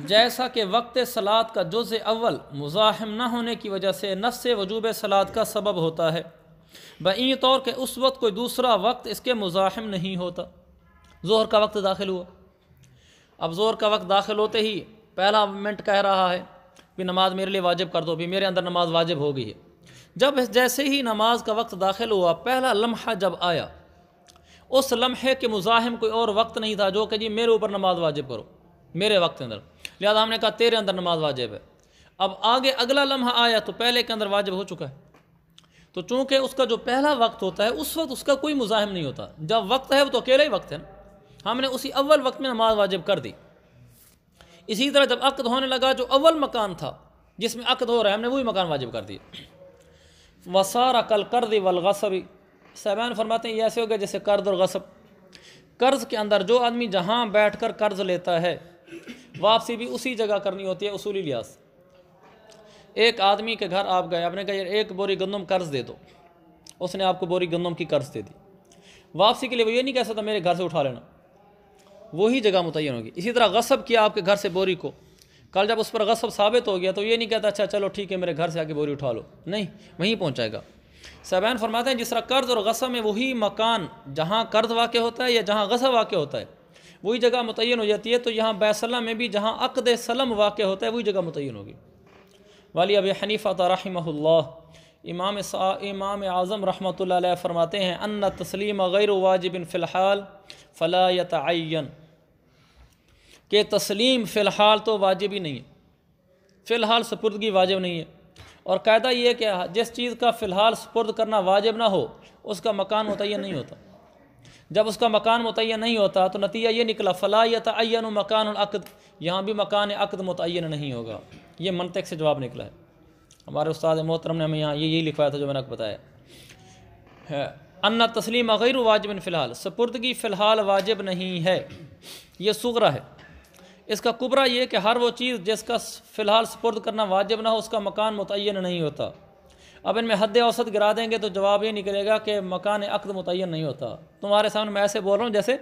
जैसा कि वक्त सलाद का जुज़ अव्वल मुजाहम ना होने की वजह से नस वजूब सलाद का सबब होता है बई तौर के उस वक्त कोई दूसरा वक्त इसके मुजाहम नहीं होता जोहर का वक्त दाखिल हुआ अब जोहर का वक्त दाखिल होते ही पहला मिनट कह रहा है भी नमाज मेरे लिए वाजिब कर दो भी मेरे अंदर नमाज वाजिब हो गई है जब जैसे ही नमाज का वक्त दाखिल हुआ पहला लम्हा जब आया उस लम्हे के मुजाहिम कोई और वक्त नहीं था जो कि जी मेरे ऊपर नमाज वाजिब करो मेरे वक्त के अंदर लिहाजा हमने कहा तेरे अंदर नमाज वाजिब है अब आगे अगला लम्हा आया तो पहले के अंदर वाजिब हो चुका है तो चूँकि उसका जो पहला वक्त होता है उस वक्त उसका कोई मुजाहिम नहीं होता जब वक्त है वो तो अकेला ही वक्त है ना हमने उसी अव्वल वक्त में नमाज वाजिब कर दी इसी तरह जब अक़द होने लगा जो अव्वल मकान था जिसमें अक़द हो रहा है हमने वही मकान वाजिब कर दिया वसारा कल कर्द वलगसबी साहबान फरमाते हैं ऐसे हो गया जैसे कर्ज और गसब कर्ज़ के अंदर जो आदमी जहाँ बैठ कर कर्ज़ लेता है वापसी भी उसी जगह करनी होती है उसूली लिहाज एक आदमी के घर आप गए आपने कहा यार एक बोरी गंदम कर्ज़ दे दो उसने आपको बोरी गंदम की कर्ज़ दे दी वापसी के लिए वो ये नहीं कह सकता मेरे घर से उठा लेना वही जगह मुतन होगी इसी तरह गसब किया आपके घर से बोरी को कल जब उस पर गसब साबित हो गया तो ये नहीं कहता अच्छा चलो ठीक है मेरे घर से आके बोरी उठा लो नहीं वहीं पहुँचाएगा सबैन फरमाते हैं जिस तरह कर्ज और गसब में वही मकान जहाँ कर्ज वाक़ होता है या जहाँ गसब वाक़ होता है वही जगह मुतन हो जाती है तो यहाँ बैसलम में भी जहाँ अक़द सलम वाक़ होता है वही जगह मुतन होगी वाली अब हनीफ़ा रही इमाम इमाम आज़म रहमत फरमाते हैं अन तस्लीम गैर वाजिबिन फ़िलहाल फ़लात तयन के तस्लीम फ़िलहाल तो वाजिब ही नहीं है फ़िलहाल सपुर्दगी वाजिब नहीं है और कायदा यह कि जिस चीज़ का फ़िलहाल सपुर्द करना वाजिब ना हो उसका मकान मुतन नहीं होता जब उसका मकान मुतैन नहीं होता तो नतीजा ये निकला फ़ला तयन मकान अक़द यहाँ भी मकान अक़द मुतन नहीं होगा ये मनतक से जवाब निकला है हमारे उस्ताद मोहतरम ने हमें यहाँ ये यही लिखवाया था जो मैंने आपको बताया अन्ना तस्लीम गैर वाजिब फ़िलहाल सपुर्दगी फ़िलहाल वाजिब नहीं है ये सुगरा है इसका कुबरा ये कि हर वो चीज़ जिसका फ़िलहाल सपुर्द करना वाजिब ना हो उसका मकान मुतन नहीं होता अब इनमें हद औसत गिरा देंगे तो जवाब ये निकलेगा कि मकान अक्द मुतन नहीं होता तुम्हारे सामने मैं ऐसे बोल रहा हूँ जैसे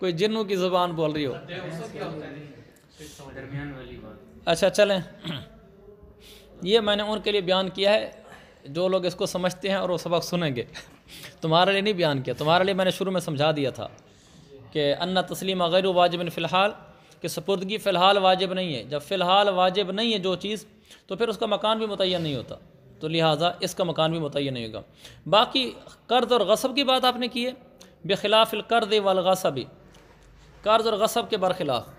कोई जिन्नू की ज़ुबान बोल रही हो तो अच्छा चलें ये मैंने उनके लिए बयान किया है जो लोग इसको समझते हैं और वो सबक सुनेंगे तुम्हारे लिए नहीं बयान किया तुम्हारे लिए मैंने शुरू में समझा दिया था कि अन्ना तस्लीम गैर वाजिब फ़िलहाल कि सपुर्दगी फ़िलहाल वाजिब नहीं है जब फ़िलहाल वाजिब नहीं है जो चीज़ तो फिर उसका मकान भी मुतन नहीं होता तो लिहाजा इसका मकान भी मुतन नहीं होगा बाकी कर्ज़ और गसब की बात आपने की है बेखिलाफल कर्ज़ वालगसबी कर्ज़ और गसब के बरखिलाफ़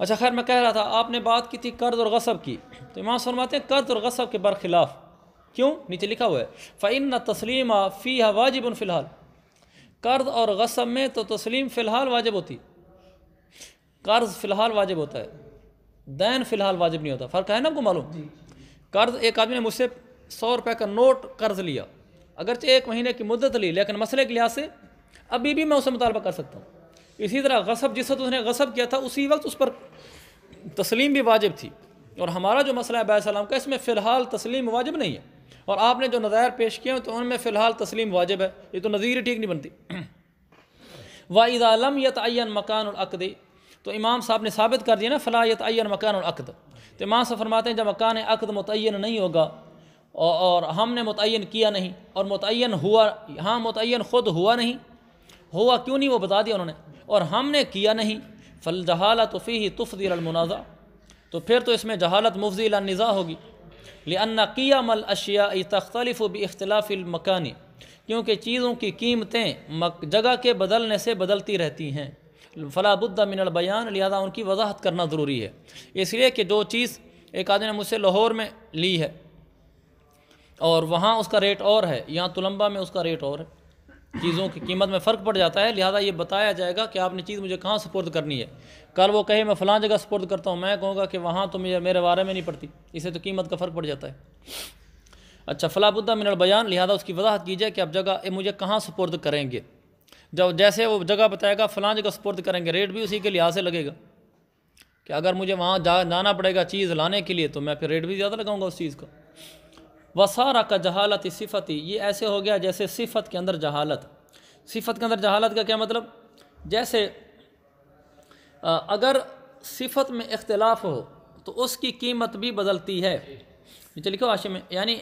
अच्छा खैर मैं कह रहा था आपने बात की थी कर्ज और गसब की तो इमाम फरमाते हैं कर्ज और गसब के बरखिलाफ क्यों नीचे लिखा हुआ है फ़ैन तस्लीमा फ़ी है वाजिब फ़िलहाल कर्ज और गसब में तो तस्लीम फ़िलहाल वाजिब होती कर्ज फ़िलहाल वाजिब होता है दैन फ़िलहाल वाजिब नहीं होता फ़र्क है ना आपको मालूम कर्ज एक आदमी ने मुझसे सौ रुपये का नोट कर्ज लिया अगरचे एक महीने की मुद्दत ली लेकिन मसले के लिहाज से अभी भी मैं उसे मुतालबा कर सकता हूँ इसी तरह गसब जिस वक्त उसने गसब किया था उसी वक्त उस पर तस्लीम भी वाजिब थी और हमारा जो मसला है सलाम का इसमें फ़िलहाल तस्लीम वाजिब नहीं है और आपने जो नज़ायर पेश किए हैं तो उनमें फ़िलहाल तस्लीम वाजिब है ये तो नज़ीर ठीक नहीं बनती वाइदालम यत मकान अकदी तो इमाम साहब ने साबित कर दिया ना फ़लायत आयन मकान अकद तो इमाम साहब फरमाते हैं जब मकान अकद मुतन नहीं होगा और हमने मुतन किया नहीं और मुतन हुआ हाँ मुतन ख़ुद हुआ नहीं हुआ क्यों नहीं वो बता दिया उन्होंने और हमने किया नहीं फल जहालत फ़ी ही तुफ़ी अलमनाज़ा तो फिर तो इसमें जहालत मुफजी नज़ा होगी लिअन्ना कियामल अशिया तख्तलफ़ इख्तलाफ़िलमकानी क्योंकि चीज़ों की कीमतें जगह के बदलने से बदलती रहती हैं फ़लाबुद्दा मिनल बयान लिहाजा उनकी वजाहत करना ज़रूरी है इसलिए कि जो चीज़ एक आदमी ने मुझसे लाहौर में ली है और वहाँ उसका रेट और है यहाँ तुलंबा में उसका रेट और है चीज़ों की कीमत में फ़र्क पड़ जाता है लिहाजा ये बताया जाएगा कि आपने चीज़ मुझे कहाँ सपोर्ट करनी है कल वो कहे मैं फ़लाँ जगह सपोर्ट करता हूँ मैं कहूँगा कि वहाँ तो मुझे मेरे बारे में नहीं पड़ती इसे तो कीमत का फ़र्क पड़ जाता है अच्छा फ़लाबुद्दा मिनल बयान लिहाजा उसकी वजाहत कीजिए कि आप जगह मुझे कहाँ सपोर्ट करेंगे जब जैसे वो जगह बताएगा फ़लाँ जगह सपोर्ट करेंगे रेट भी उसी के लिहाज से लगेगा कि अगर मुझे वहाँ जा जाना पड़ेगा चीज़ लाने के लिए तो मैं फिर रेट भी ज़्यादा लगाऊंगा उस चीज़ का वसारा का जहालत सिफ़ती ये ऐसे हो गया जैसे सिफ़त के अंदर जहालत सिफ़त के अंदर जहालत का क्या मतलब जैसे अगर सिफ़त में इख्तलाफ हो तो उसकी कीमत भी बदलती है नीचे लिखो आशे में यानी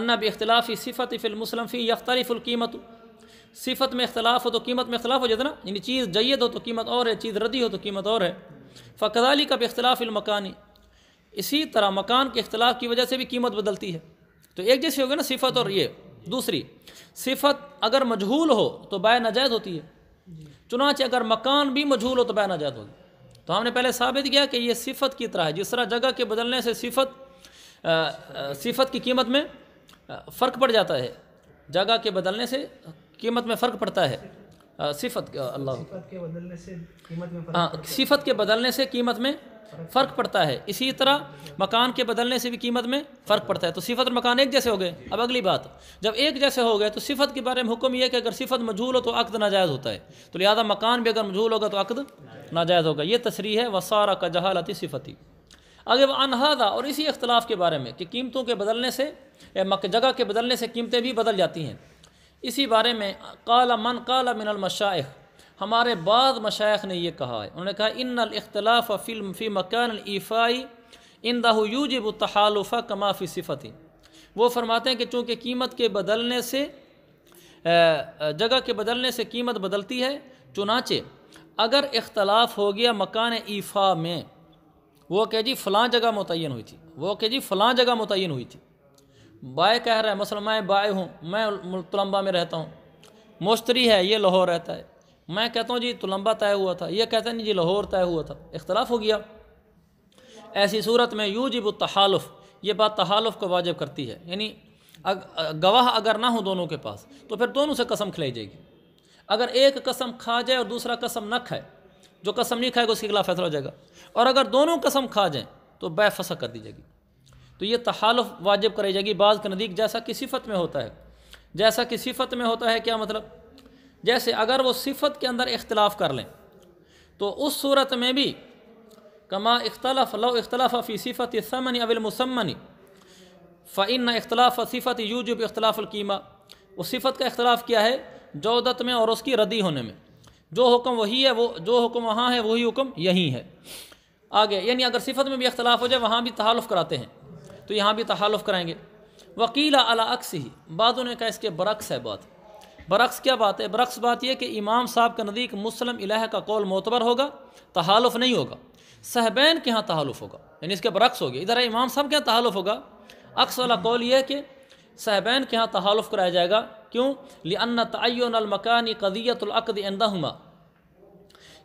अन्ना भी इख्तलाफ़ी सिफ़त फ़िलमसलम फ़ी यख्तरफ़ुलकीमत सिफ़त में इख्तलाफ हो तो कीमत में इख्तलाफ हो जाता ना यानी चीज़ जैद हो तो कीमत और है चीज़ रदी हो तो कीमत और है फ़कदाली का भी इख्तलाफ़ मकानी इसी तरह मकान के अख्तलाफ की वजह से भी कीमत बदलती है तो एक जैसी होगी ना सिफत और ये दूसरी सिफत अगर मजहूल हो तो बाय नाजायज़ होती है चुनाचे अगर मकान भी मजहूल हो तो बाय नाजायज़ होगी तो हमने पहले साबित किया कि ये सिफत की तरह है जिस तरह जगह के बदलने से सिफत सिफत की कीमत में फ़र्क पड़ जाता है जगह के बदलने से कीमत में फ़र्क पड़ता है सिफत अच्छा, अल्लाह हाँ सिफत के बदलने से कीमत में हाँ, फ़र्क पड़ता है इसी तरह मकान के बदलने से भी कीमत में फ़र्क पड़ता है तो सिफत और मकान एक जैसे हो गए अब अगली बात जब एक जैसे हो गए तो सिफत के बारे में हुक्म यह कि अगर सिफत मजहूल हो तो अकद नाजायज़ होता है तो लिहाजा मकान भी अगर मजहूल होगा तो अकद नाजायज़ होगा ये तस्री है वसारा का जहालती सिफती अगर वह अनहादा और इसी अख्तलाफ के बारे में कि कीमतों के बदलने से जगह के बदलने से कीमतें भी बदल जाती हैं इसी बारे में काला मन काला मिनल मशाइ हमारे बाद मशाइ ने यह कहा है उन्होंने कहा इन अख्तलाफ़ फ़िल्म फ़ी मकान ईफ़ाई इन दाहू यूजब तहालफ़ा कमाफ़ी सिफत वो फरमाते हैं कि चूँकि कीमत के बदलने से जगह के बदलने से कीमत बदलती है चुनाचे अगर इख्तलाफ हो गया मकान ईफ़ा में वो कह जी फ़लाँ जगह मुतन हुई थी वो कह जी फ़लाँ जगह मुतन हुई थी बाय कह रहा है मुसलमान बाय हूँ मैं तुलंबा में रहता हूँ मोश्तरी है ये लाहौर रहता है मैं कहता हूँ जी तुलंबा तय हुआ था ये कहते नहीं जी लाहौर तय हुआ था इख्तलाफ हो गया ऐसी सूरत में यू जिब तहालफ ये बात तहालफ को वाजब करती है यानी अग, गवाह अगर ना हो दोनों के पास तो फिर दोनों से कसम खिलाई जाएगी अगर एक कसम खा जाए और दूसरा कसम न खाए जो कसम नहीं खाएगा उसके खिलाफ फैसला हो जाएगा और अगर दोनों कसम खा जाएँ तो बै कर दी जाएगी तो ये तहालफ वाजिब कराई जाएगी बाज़ के नदीक जैसा कि सिफत में होता है जैसा कि सिफत में होता है क्या मतलब जैसे अगर वो सिफत के अंदर इख्तलाफ कर लें तो उस सूरत में भी कमा इख्तलाफ लो इख्तलाफ फ़ी सिफत समनी अविलमसमनी फ़िन इख्तलाफ सिफत यूजब इख्तलाफ़ीमा उस सिफत का इख्तलाफ क्या है जोदत में और उसकी रदी होने में जो हुक्म वही है वो जो हुक्म वहाँ है वही हुक्म यहीं है आगे यानी अगर सिफत में भी इख्तलाफ हो जाए वहाँ भी तहालफ कराते हैं तो यहाँ भी तहालफ कराएंगे वकीला अला अक्स ही बाद ने कहा इसके बरक्स है बात बरक्स क्या बात है बरक्स बात यह कि इमाम साहब के नज़दीक मुस्लिम इलाह का कौल मोतबर होगा तहालफ नहीं होगा सहबैन के यहाँ तहालफ होगा यानी इसके बरक्स हो गया इधर इमाम साहब के यहाँ तहालफ होगा अक्स वाला कौल यह है कि सहबैन के यहाँ तहालफ कराया जाएगा क्यों लिअन तयनमकानी कदियतलअक़द इंदहुमा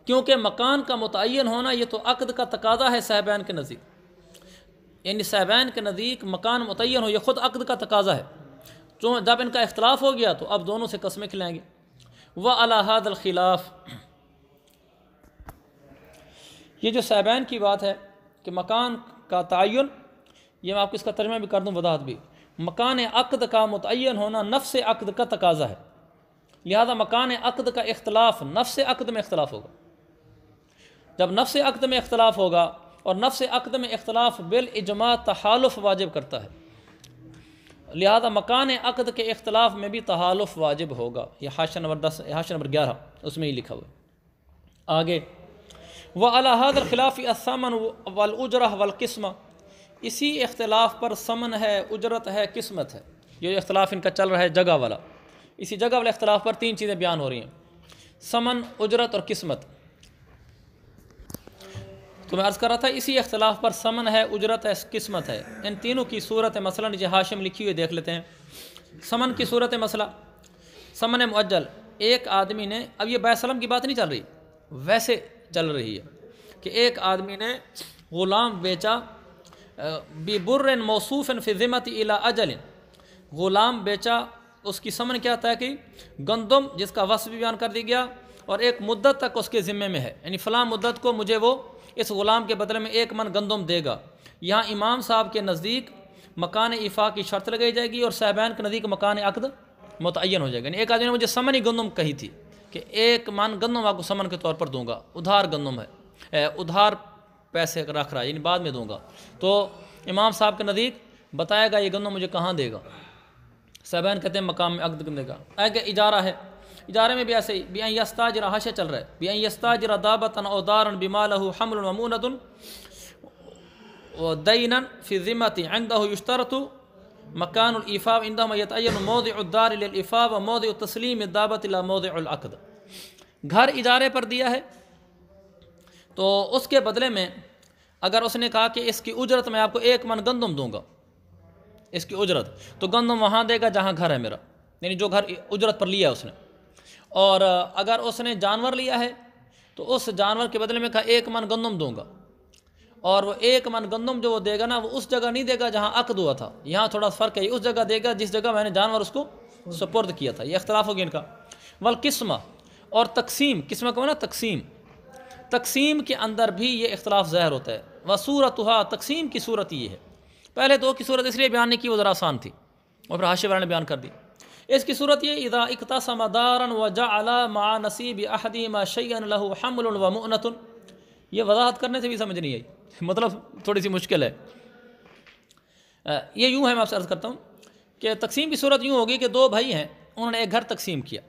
क्योंकि मकान का मुतन होना ये तो अक़द का तकादा है सहबैन के नज़दीक यानी साहबान के नज़दीक मकान मुतन हो यह ख़ुद अकद का तकाजा है तो जब इनका इख्तलाफ हो गया तो अब दोनों से कस्में खिलाएंगे व अलाहादलखिलाफ ये जो साहबान की बात है कि मकान का तयन ये मैं आपको इसका तर्जा भी कर दूँ वजाहत भी मकान अकद का मुतन होना से अकद का तकाजा है लिहाजा मकान अकद का इख्तलाफ से अकद में इख्तलाफ होगा जब से अकद में इख्तलाफ होगा और नफ्स अकद में अख्तलाफ बिल इजमा तहालफ वाजिब करता है लिहाजा मकान अकद के अख्तलाफ में भी तहालफ वाजिब होगा यह हाशा नंबर दस हाशा नंबर ग्यारह उसमें ही लिखा हुआ आगे व अलाहाद खिलाफ़ी असमन वलउजरा वलकस्मा इसी अख्तलाफ पर समन है उजरत है किस्मत है ये अख्तलाफ इनका चल रहा है जगह वाला इसी जगह वाले अख्तलाफ पर तीन चीज़ें बयान हो रही हैं समन उजरत और किस्मत तो मैं अर्ज़ कर रहा था इसी अख्तिलाफ़ पर समन है उजरत है किस्मत है इन तीनों की सूरत मसला नीचे हाशिम लिखी हुई देख लेते हैं समन की सूरत मसला समन मुअज्जल एक आदमी ने अब ये बैसलम की बात नहीं चल रही वैसे चल रही है कि एक आदमी ने ग़ुलाम बेचा बी बुर मौसूफ़ फ़िज़मत इला अजल ग़ुलाम बेचा उसकी समन क्या था कि गंदम जिसका वस भी बयान कर दिया गया और एक मुद्दत तक उसके ज़िम्मे में है यानी फ़लाँ मुद्दत को मुझे वो इस ग़ुलाम के बदले में एक मन गंदम देगा यहाँ इमाम साहब के नज़दीक मकान इफ़ा की शर्त लगाई जाएगी और साहबान के नज़दीक मकान अकद मुतन हो जाएगा एक आदमी ने मुझे समन ही गंदम कही थी कि एक मन गंदम आपको समन के तौर पर दूंगा उधार गंदम है उधार पैसे रख रहा है यानी बाद में दूंगा तो इमाम साहब के नज़दीक बताएगा ये गंदम मुझे कहाँ देगा साहबान कहते हैं मकाम अकद देगा आगे इजारा है इदारे में भी ऐसे ही बियाँ यस्ताज रहाशा चल रहा है बियाँ यस्ताज रदाबतन उदारन बिमालहू हमल ममूनदन दैन फ़िज़मत युशतरतु मकान इफ़ाब इंदम यतन मोद उद्दारफ़ा व मोद तस्लीम दाबत मोदद घर इजारे पर दिया है तो उसके बदले में अगर उसने कहा कि इसकी उजरत मैं आपको एक मन गंदम दूंगा इसकी उजरत तो गंदम वहाँ देगा जहाँ घर है मेरा यानी जो घर उजरत पर लिया उसने और अगर उसने जानवर लिया है तो उस जानवर के बदले में कहा एक मन गंदम दूंगा और वो एक मन गंदम जो वो देगा ना वो उस जगह नहीं देगा जहाँ अकद हुआ था यहाँ थोड़ा फ़र्क है उस जगह देगा जिस जगह मैंने जानवर उसको सपोर्द किया था ये अख्तलाफ हो गया इनका वल किस्म और तकसीम किस्म को ना तकसीम तकसीम के अंदर भी ये अख्तिलाफ़ ज़ाहिर होता है वह सूरत तकसीम की सूरत ये है पहले दो तो की सूरत इसलिए बयान नहीं की वो ज़रा आसान थी और फिर वाले ने बयान कर दी इसकी सूरत ये इदा इकतसम दारन व जा मा नसीब अहदीमा शैन लहू व ये वजाहत करने से भी समझ नहीं आई मतलब थोड़ी सी मुश्किल है ये यूँ है मैं आपसे अर्ज़ करता हूँ कि तकसीम की सूरत यूँ होगी कि दो भाई हैं उन्होंने एक घर तकसीम किया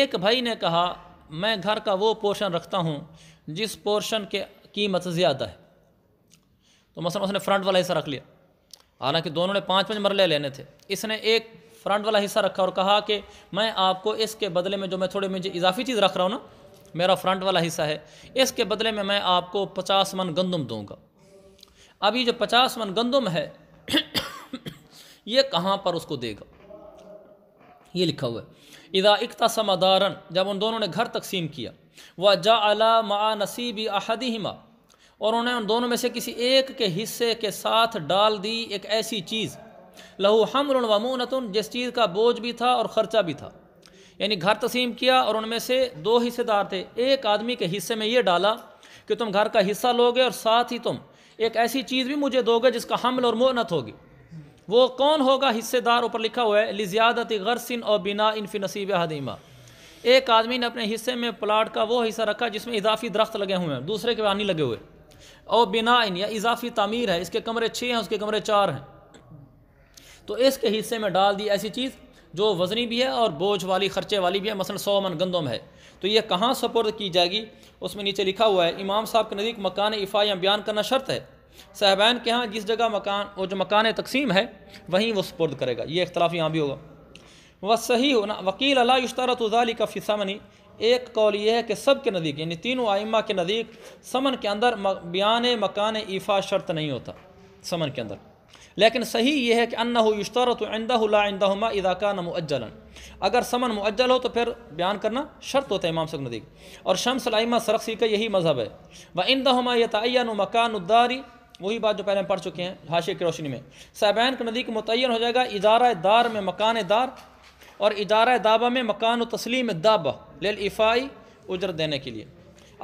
एक भाई ने कहा मैं घर का वो पोर्शन रखता हूँ जिस पोर्शन के कीमत ज़्यादा है तो मसलन उसने फ्रंट वाला हिस्सा रख लिया हालांकि दोनों ने पाँच पाँच मरले लेने थे इसने एक फ्रंट वाला हिस्सा रखा और कहा कि मैं आपको इसके बदले में जो मैं थोड़े मुझे इजाफी चीज़ रख रहा हूँ ना मेरा फ्रंट वाला हिस्सा है इसके बदले में मैं आपको पचास मन गंदम दूंगा अभी जो पचास मन गंदम है ये कहाँ पर उसको देगा ये लिखा हुआ है इदा इकता समादारन जब उन दोनों ने घर तकसीम किया वह जा अला मा नसीबी अहदिमा और उन्हें उन दोनों में से किसी एक के हिस्से के साथ डाल दी एक ऐसी चीज़ लहू हम वमूनतन जिस चीज़ का बोझ भी था और ख़र्चा भी था यानी घर तसीम किया और उनमें से दो हिस्सेदार थे एक आदमी के हिस्से में ये डाला कि तुम घर का हिस्सा लोगे और साथ ही तुम एक ऐसी चीज़ भी मुझे दोगे जिसका हमल और मोनत होगी वो कौन होगा हिस्सेदार ऊपर लिखा हुआ है लिजियादत गरसिन और बिना इनफी नसीब हदीमा एक आदमी ने अपने हिस्से में प्लाट का वो हिस्सा रखा जिसमें इजाफी दरख्त लगे हुए हैं दूसरे के पानी लगे हुए और बिना इन या इजाफी तमीर है इसके कमरे छः हैं उसके कमरे चार हैं तो इसके हिस्से में डाल दी ऐसी चीज़ जो वज़नी भी है और बोझ वाली खर्चे वाली भी है मसलन सौ मन गंदम है तो यह कहाँ सपुर्द की जाएगी उसमें नीचे लिखा हुआ है इमाम साहब के नज़दीक मकान इफ़ा या बयान करना शर्त है साहबान के यहाँ जिस जगह मकान वो जो मकान तकसीम है वहीं वो सपुर्द करेगा ये अख्तलाफ यहाँ भी होगा वह सही होना वकील अला युश्तारतुजाली का मनी एक कौल यह है कि सब के नज़दीक यानी तीनों आइमा के नज़दीक समन के अंदर बयान मकान ईफ़ा शर्त नहीं होता समन के अंदर लेकिन सही ये है कि अन्ना हो युश्तरत आइंदाहुमा इदाका न मुअज्जलन अगर समन मुअज्जल हो तो फिर बयान करना शर्त होता है इमाम से नदी और शम्स लाइमा सरक्सी का यही मज़हब है व तयन मकान उदारी वही बात जो पहले हम पढ़ चुके हैं हाशिए की रोशनी में साहबैन के नदी मुतन हो जाएगा इजारा दार में मकान दार और इजारा दाबा में मकान तस्लीम दाबा लेल इफ़ाई उजर देने के लिए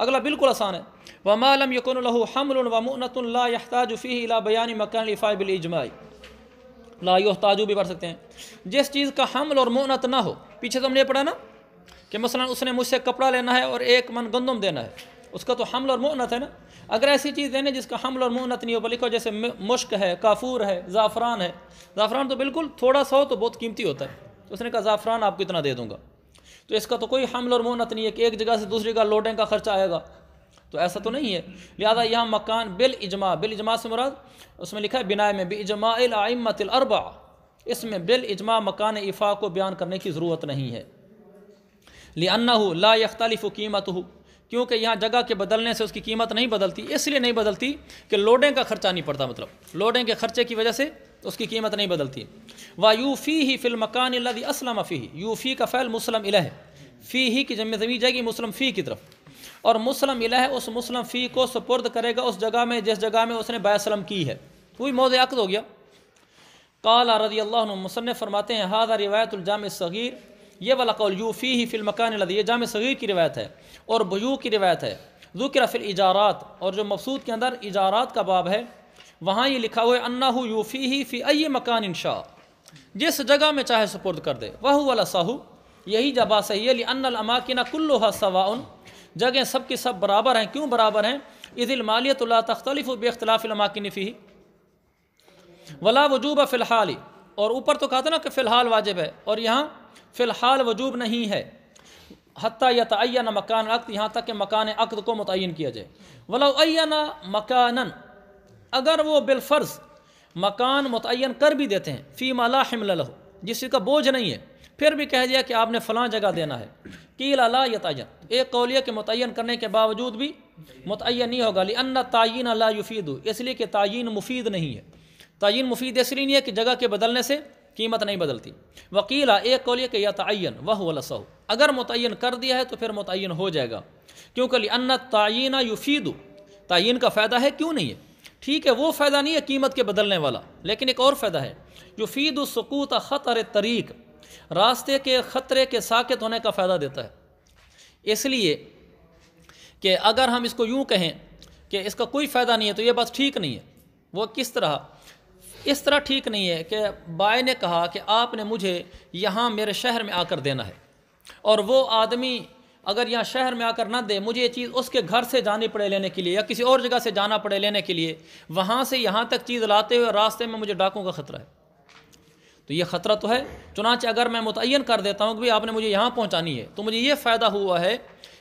अगला बिल्कुल आसान है वमालम यकुन लहू हमल वमनतुल्लाताजुफ़ी बयान मकान फ़ाबिल इजमाई लाताजू भी पढ़ सकते हैं जिस चीज़ का हमल और मोनत ना हो पीछे तो हमने पढ़ा ना कि मसला उसने मुझसे कपड़ा लेना है और एक मन गंदम देना है उसका तो हमल और मोनत है ना अगर ऐसी चीज़ देने जिसका हमल और मोनत नहीं हो बल्कि लिखो जैसे मुश्क है काफूर है ज़ाफ़रान है ज़ाफ़रान तो बिल्कुल थोड़ा सा हो तो बहुत कीमती होता है तो उसने कहा ज़ाफ़रान आपको इतना दे दूँगा तो इसका तो कोई हमल और मोहनत नहीं है कि एक जगह से दूसरी जगह लोडें का खर्चा आएगा तो ऐसा तो नहीं है लिहाजा यहाँ मकान बिल इजमा बिल इजमा से मुराद उसमें लिखा है बिनाए में बिजमातिलरबा इसमें बिल इजमा मकान इफ़ा को बयान करने की ज़रूरत नहीं है लिया हो ला यख्तलिफ़ कीमत हो क्योंकि यहाँ जगह के बदलने से उसकी कीमत नहीं बदलती इसलिए नहीं बदलती कि लोडें का खर्चा नहीं पड़ता मतलब लोडें के खर्चे की वजह से उसकी कीमत नहीं बदलती व यूफ़ी ही फिल मकान असलम फ़ी यूफ़ी का फ़ैल मुसलम इलह फ़ी ही की जमी जमी जाएगी मुसलम फ़ी की तरफ और मुसलम इलह उस मुसलम फ़ी को सुपुर्द करेगा उस जगह में जिस जगह में उसने बायसलम की है वही मौज अक्द हो गया काला रदी अल्लाह मुसन फरमाते हैं हाजा रिवायतुलजाम सग़ीर ये वाला कौल यूफ़ी ही फिल मकान ये जाम सग़ीर की रिवायत है और बयू की रिवायत है ज़ुकर फिल इजारात और जो मफसूद के अंदर इजारात का बाब है वहाँ ये लिखा हुआ है अन्ना यूफ़ी ही फ़ी अय मकान शाह जिस जगह में चाहे सुपुर्द कर दे वह वाला साहू यही जबा सही है अन्नल अमाकिना सवा उन जगह सब के सब बराबर हैं क्यों बराबर हैं इजिल मालियत तख्तलिफ बेख्तलाफ़िलमाकिन फ़ी वला वजूब फ़िलहाल ही और ऊपर तो कहा था ना कि फ़िलहाल वाजिब है और यहाँ फ़िलहाल वजूब नहीं है हती या तयन मकान अक्त यहाँ तक कि मकान अक्द को मुतिन किया जाए वला अयन मकानन अगर वो बिलफ़र्ज़ मकान मुतन कर भी देते हैं फ़ी माला हमल लहो जिस का बोझ नहीं है फिर भी कह दिया कि आपने फ़लाँ जगह देना है कील अला यतन एक कौलिया के मुतन करने के बावजूद भी मुतन नहीं होगा अन्ना तयन अला युफीद इसलिए कि तयन मुफीद नहीं है तयन मुफीद इसलिए नहीं है कि जगह के बदलने से कीमत नहीं बदलती वकीला एक कौलिया के यतन वह वलसह अगर मुतन कर दिया है तो फिर मुतन हो जाएगा क्योंकि अन्ना तयन युफीद तयन का फ़ायदा है क्यों नहीं है ठीक है वो फ़ायदा नहीं है कीमत के बदलने वाला लेकिन एक और फ़ायदा है जो फीद सकूत ख़तर तरीक रास्ते के ख़तरे के साकेत होने का फ़ायदा देता है इसलिए कि अगर हम इसको यूँ कहें कि इसका कोई फ़ायदा नहीं है तो ये बात ठीक नहीं है वो किस तरह इस तरह ठीक नहीं है कि बाय ने कहा कि आपने मुझे यहाँ मेरे शहर में आकर देना है और वो आदमी अगर यहाँ शहर में आकर ना दे मुझे ये चीज़ उसके घर से जानी पड़े लेने के लिए या किसी और जगह से जाना पड़े लेने के लिए वहाँ से यहाँ तक चीज़ लाते हुए रास्ते में मुझे डाकों का ख़तरा है तो ये ख़तरा तो है चुनाच अगर मैं मुतन कर देता हूँ कि भाई आपने मुझे यहाँ पहुँचानी है तो मुझे ये फ़ायदा हुआ है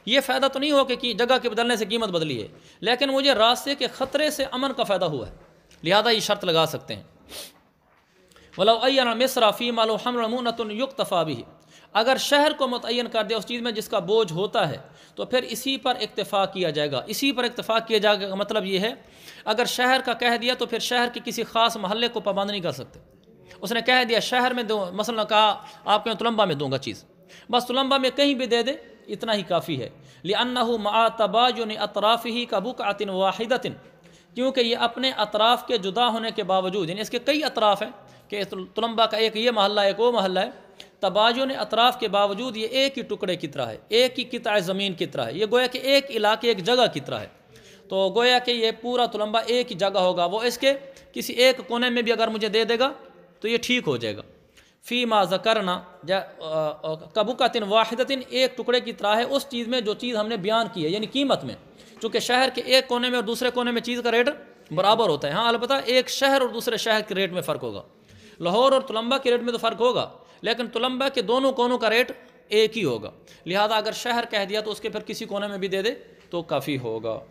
ये फ़ायदा तो नहीं हुआ कि जगह के बदलने से कीमत बदली है लेकिन मुझे रास्ते के ख़तरे से अमन का फ़ायदा हुआ है लिहाजा ये शर्त लगा सकते हैं अय मिसरा फ़ी हमन युक्त तफा भी अगर शहर को मुतन कर दे उस चीज़ में जिसका बोझ होता है तो फिर इसी पर इतफ़ा किया जाएगा इसी पर इतफ़ा किया जाएगा का मतलब ये है अगर शहर का कह दिया तो फिर शहर के किसी ख़ास महल्ले को पाबंद नहीं कर सकते उसने कह दिया शहर में दो मसल कहा आपके यहाँ तुलंबा में दूंगा चीज़ बस तुलंबा में कहीं भी दे दे इतना ही काफ़ी है लियाना मातबाजुन अतराफ़ ही बुक आतिन वाहिदतिन क्योंकि ये अपने अतराफ़ के जुदा होने के बावजूद यानी इसके कई अतराफ़ हैं कि तुलम्बा का एक ये महल्ला एक वो महल्ला है तबाजुन अतराफ़ के बावजूद ये एक ही टुकड़े की तरह है एक ही कितना ज़मीन की तरह है ये गोया कि एक इलाके एक जगह की तरह है तो गोया कि ये पूरा तुलम्बा एक ही जगह होगा वो इसके किसी एक कोने में भी अगर मुझे दे देगा तो ये ठीक हो जाएगा फ़ी माज़ करना कबूकातिन वाहिदतिन एक टुकड़े की तरह है उस चीज़ में जो चीज़ हमने बयान की है यानी कीमत में चूँकि शहर के एक कोने में और दूसरे कोने में चीज़ का रेट बराबर होता है हाँ अलबत् एक शहर और दूसरे शहर के रेट में फ़र्क होगा लाहौर और तुलंबा के रेट में तो फ़र्क होगा लेकिन तुलंबा के दोनों कोनों का रेट एक ही होगा लिहाजा अगर शहर कह दिया तो उसके फिर किसी कोने में भी दे दे तो काफ़ी होगा